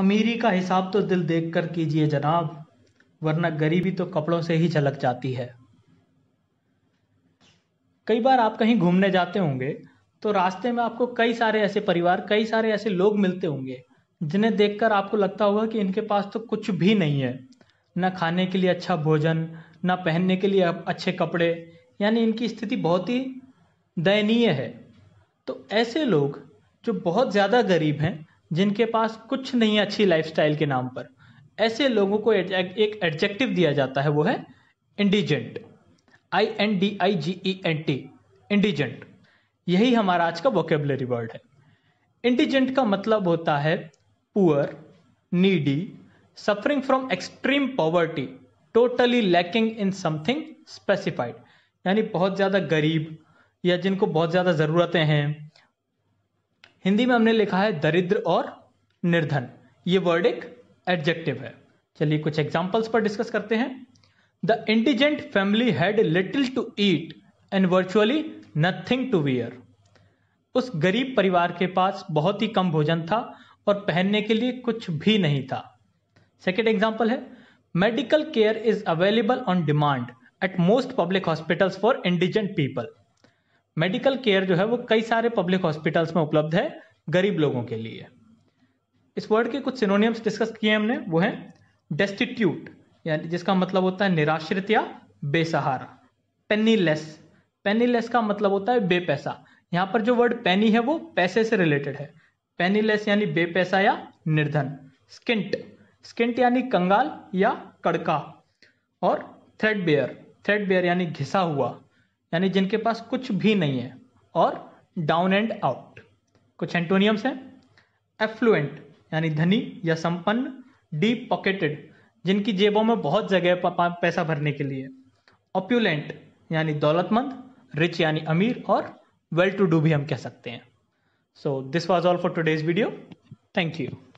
अमीरी का हिसाब तो दिल देखकर कीजिए जनाब वरना गरीबी तो कपड़ों से ही झलक जाती है कई बार आप कहीं घूमने जाते होंगे तो रास्ते में आपको कई सारे ऐसे परिवार कई सारे ऐसे लोग मिलते होंगे जिन्हें देखकर आपको लगता होगा कि इनके पास तो कुछ भी नहीं है ना खाने के लिए अच्छा भोजन ना पहनने के लिए अच्छे कपड़े यानी इनकी स्थिति बहुत ही दयनीय है तो ऐसे लोग जो बहुत ज़्यादा गरीब हैं जिनके पास कुछ नहीं है अच्छी लाइफस्टाइल के नाम पर ऐसे लोगों को एक एडजेक्टिव दिया जाता है वो है indigent I N D I G E N T indigent यही हमारा आज का वोकेबलरी वर्ड है इंडिजेंट का मतलब होता है poor needy suffering from extreme poverty totally lacking in something specified यानी बहुत ज़्यादा गरीब या जिनको बहुत ज़्यादा ज़रूरतें हैं हिंदी में हमने लिखा है दरिद्र और निर्धन ये वर्ड एक एडजेक्टिव है चलिए कुछ एग्जाम्पल्स पर डिस्कस करते हैं the indigent family had little to eat and virtually nothing to wear उस गरीब परिवार के पास बहुत ही कम भोजन था और पहनने के लिए कुछ भी नहीं था सेकेंड एग्जाम्पल है medical care is available on demand at most public hospitals for indigent people medical care जो है वो कई सारे पब्लिक हॉस्पिटल्स में उपलब्ध है गरीब लोगों के लिए इस वर्ड के कुछ सिनोनियम्स डिस्कस किए हमने वो है डेस्टिट्यूट यानी जिसका मतलब होता है निराश्रित या बेसहारा पेनीलेस पेनीलेस का मतलब होता है बेपैसा यहाँ पर जो वर्ड पेनी है वो पैसे से रिलेटेड है पेनीलेस यानी बेपैसा या निर्धन स्किंट स्किंट यानी कंगाल या कड़का और थ्रेड बेयर थ्रेड बेयर यानी घिसा हुआ यानी जिनके पास कुछ भी नहीं है और डाउन एंड आउट कुछ एंटोनियम्स हैं एफ्लुएंट यानी धनी या संपन्न डीप पॉकेटेड जिनकी जेबों में बहुत जगह है पैसा भरने के लिए ऑप्यूलेंट यानी दौलतमंद रिच यानी अमीर और वेल टू डू भी हम कह सकते हैं so this was all for today's video thank you